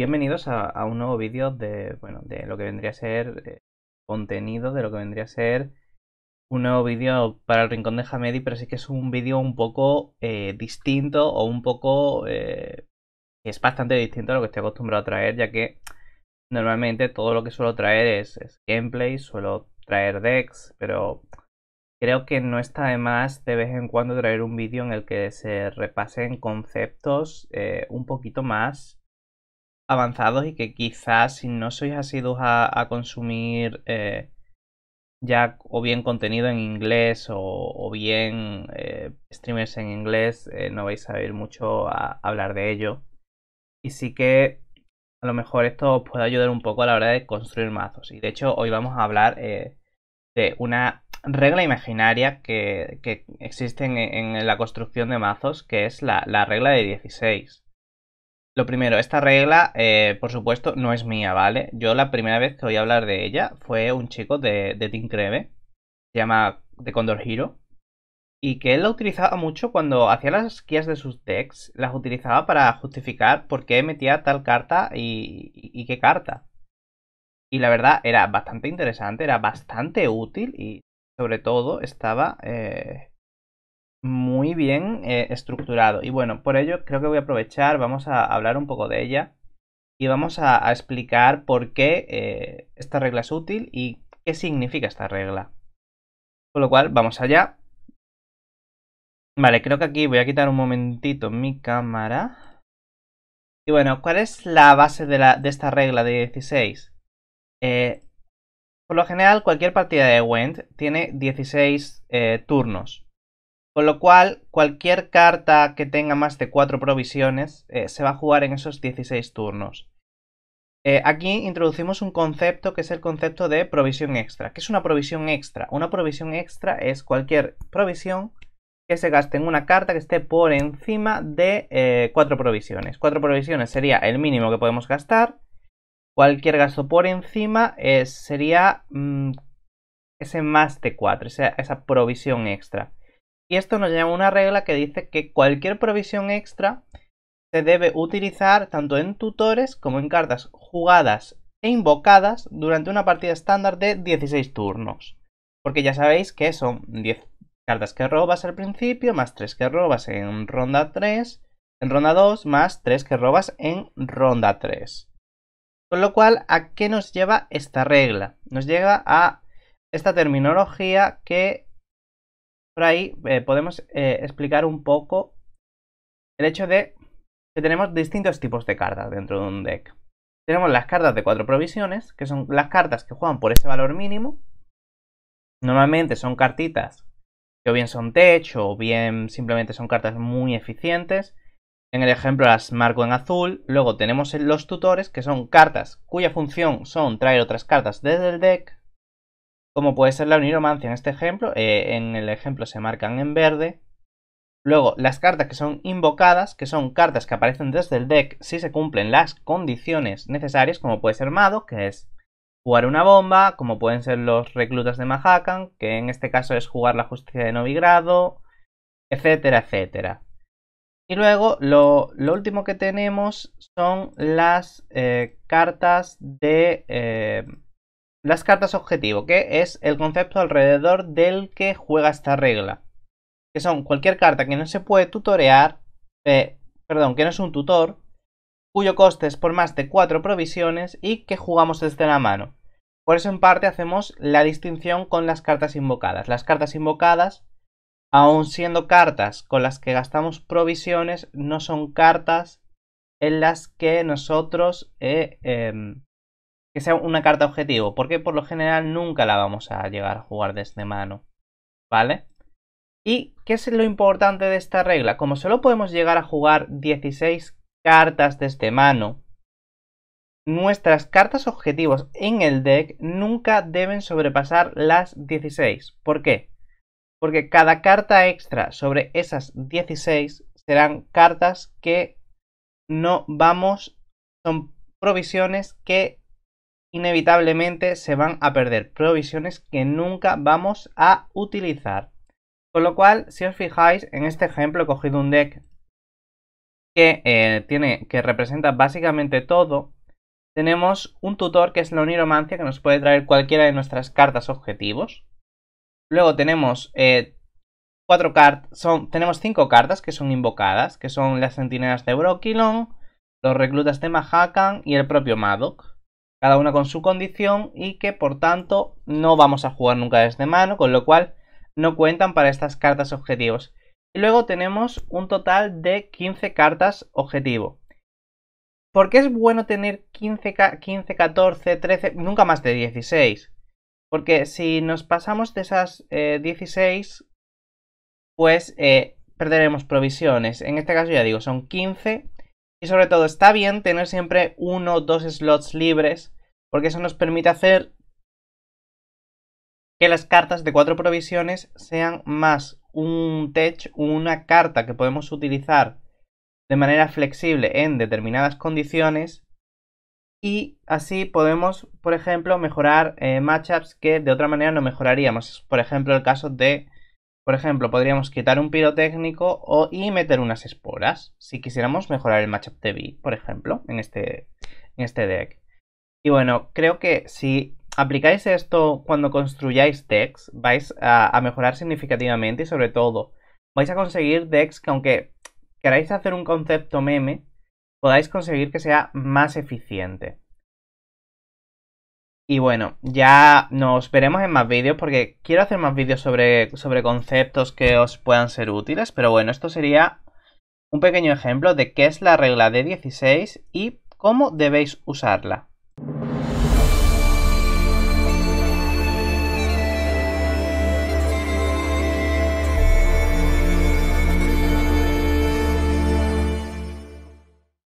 Bienvenidos a, un nuevo vídeo de, lo que vendría a ser eh, contenido, de lo que vendría a ser un nuevo vídeo para el Rincón de Hamedi, pero sí que es un vídeo un poco eh, distinto o un poco... Eh, es bastante distinto a lo que estoy acostumbrado a traer, ya que normalmente todo lo que suelo traer es gameplay, suelo traer decks, pero creo que no está de más de vez en cuando traer un vídeo en el que se repasen conceptos un poquito más avanzados y que quizás si no sois asiduos a, a consumir eh, ya o bien contenido en inglés o, bien eh, streamers en inglés, eh, no vais a ir mucho a, hablar de ello. Y sí que a lo mejor esto os puede ayudar un poco a la hora de construir mazos. Y de hecho hoy vamos a hablar de una regla imaginaria que, existe en, la construcción de mazos, que es la regla de 16. Lo primero, esta regla, eh, por supuesto, no es mía, ¿vale? Yo la primera vez que oí hablar de ella fue un chico de, de Team Creve, se llama The Condor Hero, y que él la utilizaba mucho cuando hacía las guías de sus decks, las utilizaba para justificar por qué metía tal carta y, qué carta. Y la verdad, era bastante interesante, era bastante útil y sobre todo estaba eh, muy bien eh, estructurado. Y bueno, por ello creo que voy a aprovechar, vamos a hablar un poco de ella y vamos a, explicar por qué eh, esta regla es útil y qué significa esta regla. Con lo cual, vamos allá. Vale, creo que aquí voy a quitar un momentito mi cámara. Y bueno, ¿cuál es la base de, esta regla de 16? Eh, por lo general, cualquier partida de Wend tiene 16 turnos. Con lo cual, cualquier carta que tenga más de 4 provisiones eh, se va a jugar en esos 16 turnos. Eh, aquí introducimos un concepto que es el concepto de provisión extra. ¿Qué es una provisión extra? Una provisión extra es cualquier provisión que se gaste en una carta que esté por encima de eh, cuatro 4 provisiones. 4 provisiones sería el mínimo que podemos gastar. Cualquier gasto por encima sería mm, ese más de 4, esa provisión extra. Y esto nos lleva a una regla que dice que cualquier provisión extra se debe utilizar tanto en tutores como en cartas jugadas e invocadas durante una partida estándar de 16 turnos. Porque ya sabéis que son 10 cartas que robas al principio, más 3 que robas en ronda 3, en ronda 2, más 3 que robas en ronda 3. Con lo cual, ¿a qué nos lleva esta regla? Nos llega a esta terminología que por ahí eh, podemos eh, explicar un poco el hecho de que tenemos distintos tipos de cartas dentro de un deck. Tenemos las cartas de cuatro provisiones, que son las cartas que juegan por ese valor mínimo. Normalmente son cartitas que o bien son techo o bien simplemente son cartas muy eficientes. En el ejemplo las marco en azul. Luego tenemos los tutores, que son cartas cuya función son traer otras cartas desde el deck como puede ser la Uniromancia en este ejemplo, eh, en el ejemplo se marcan en verde. Luego, las cartas que son invocadas, que son cartas que aparecen desde el deck si se cumplen las condiciones necesarias, como puede ser Mado, que es jugar una bomba, como pueden ser los reclutas de Mahakan, que en este caso es jugar la justicia de Novigrado, etcétera, etcétera. Y luego lo, último que tenemos son las eh, cartas de... Eh, las cartas objetivo, que es el concepto alrededor del que juega esta regla. Que son cualquier carta que no se puede tutorear, eh, perdón, que no es un tutor, cuyo coste es por más de 4 provisiones y que jugamos desde la mano. Por eso en parte hacemos la distinción con las cartas invocadas. Las cartas invocadas, aun siendo cartas con las que gastamos provisiones, no son cartas en las que nosotros eh, em, que sea una carta objetivo, porque por lo general nunca la vamos a llegar a jugar desde este mano, ¿vale? ¿Y qué es lo importante de esta regla? Como solo podemos llegar a jugar 16 cartas desde este mano, nuestras cartas objetivos en el deck nunca deben sobrepasar las 16. ¿Por qué? Porque cada carta extra sobre esas 16 serán cartas que no vamos, son provisiones que inevitablemente se van a perder provisiones que nunca vamos a utilizar. Con lo cual, si os fijáis, en este ejemplo he cogido un deck que, eh, tiene, que representa básicamente todo. Tenemos un tutor que es la uniromancia que nos puede traer cualquiera de nuestras cartas objetivos. Luego tenemos eh, cuatro cartas, tenemos cinco cartas que son invocadas, que son las centinelas de Brokilon, los reclutas de Mahakan y el propio Madoc cada una con su condición y que por tanto no vamos a jugar nunca desde este mano, con lo cual no cuentan para estas cartas objetivos. Y luego tenemos un total de 15 cartas objetivo. ¿Por qué es bueno tener 15, 14, 13, nunca más de 16? Porque si nos pasamos de esas 16, eh, pues eh, perderemos provisiones. En este caso ya digo, son 15 y sobre todo, está bien tener siempre uno o dos slots libres, porque eso nos permite hacer que las cartas de cuatro provisiones sean más un tech, una carta que podemos utilizar de manera flexible en determinadas condiciones. Y así podemos, por ejemplo, mejorar eh, matchups que de otra manera no mejoraríamos. Por ejemplo, el caso de por ejemplo, podríamos quitar un pirotécnico o, y meter unas esporas, si quisiéramos mejorar el matchup de por ejemplo, este, en este, deck. Y bueno, creo que si aplicáis esto cuando construyáis decks, vais a, a mejorar significativamente y sobre todo, vais a conseguir decks que aunque queráis hacer un concepto meme, podáis conseguir que sea más eficiente. Y bueno, ya nos veremos en más vídeos porque quiero hacer más vídeos sobre, sobre conceptos que os puedan ser útiles. Pero bueno, esto sería un pequeño ejemplo de qué es la regla de 16 y cómo debéis usarla.